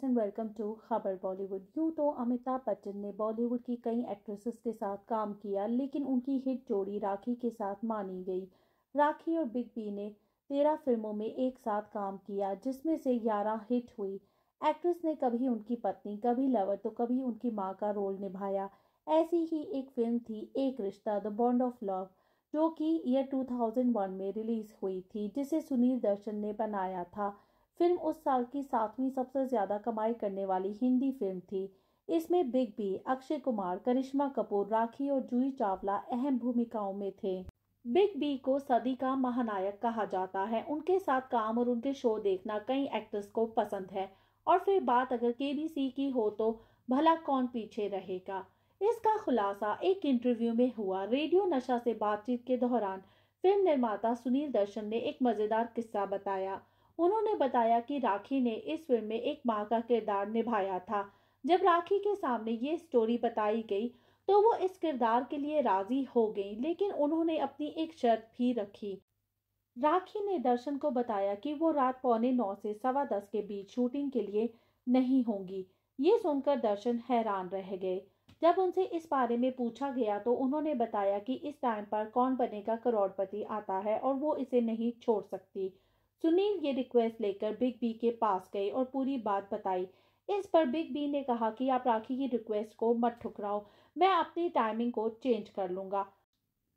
friends and welcome to खबर बॉलीवुड यूँ तो अमिताभ बच्चन ने बॉलीवुड की कई एक्ट्रेसेस के साथ काम किया लेकिन उनकी हिट जोड़ी राखी के साथ मानी गई राखी और बिग बी ने तेरह फिल्मों में एक साथ काम किया जिसमें से ग्यारह हिट हुई एक्ट्रेस ने कभी उनकी पत्नी कभी लवर तो कभी उनकी माँ का रोल निभाया ऐसी ही एक फिल्म थी एक रिश्ता द बॉन्ड ऑफ लव जो कि ईयर 2001 में रिलीज हुई थी जिसे सुनील दर्शन ने बनाया था फिल्म उस साल की सातवीं सबसे ज़्यादा कमाई करने वाली हिंदी फिल्म थी इसमें बिग बी अक्षय कुमार करिश्मा कपूर राखी और जूही चावला अहम भूमिकाओं में थे बिग बी को सदी का महानायक कहा जाता है उनके साथ काम और उनके शो देखना कई एक्टर्स को पसंद है और फिर बात अगर केबीसी की हो तो भला कौन पीछे रहेगा इसका खुलासा एक इंटरव्यू में हुआ रेडियो नशा से बातचीत के दौरान फिल्म निर्माता सुनील दर्शन ने एक मज़ेदार किस्सा बताया उन्होंने बताया कि राखी ने इस फिल्म में एक माँ का किरदार निभाया था जब राखी के सामने ये स्टोरी बताई गई तो वो इस किरदार के लिए राजी हो गई लेकिन उन्होंने अपनी एक शर्त भी रखी राखी ने दर्शन को बताया कि वो रात पौने नौ से सवा दस के बीच शूटिंग के लिए नहीं होंगी ये सुनकर दर्शन हैरान रह गए जब उनसे इस बारे में पूछा गया तो उन्होंने बताया कि इस टाइम पर कौन बनेगा करोड़पति आता है और वो इसे नहीं छोड़ सकती सुनील ये रिक्वेस्ट लेकर बिग बी के पास गए और पूरी बात बताई इस पर बिग बी ने कहा कि आप राखी की रिक्वेस्ट को मत ठुकराओ मैं अपनी टाइमिंग को चेंज कर लूँगा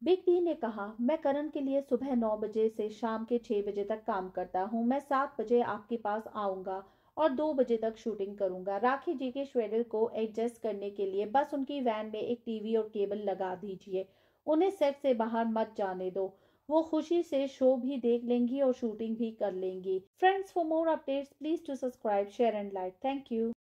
बिग बी ने कहा मैं करण के लिए सुबह नौ बजे से शाम के छः बजे तक काम करता हूँ मैं सात बजे आपके पास आऊँगा और दो बजे तक शूटिंग करूंगा राखी जी के शेड्यूल को एडजस्ट करने के लिए बस उनकी वैन में एक टीवी और केबल लगा दीजिए उन्हें सेट से बाहर मत जाने दो वो खुशी से शो भी देख लेंगी और शूटिंग भी कर लेंगी friends for more updates please to subscribe share and like thank you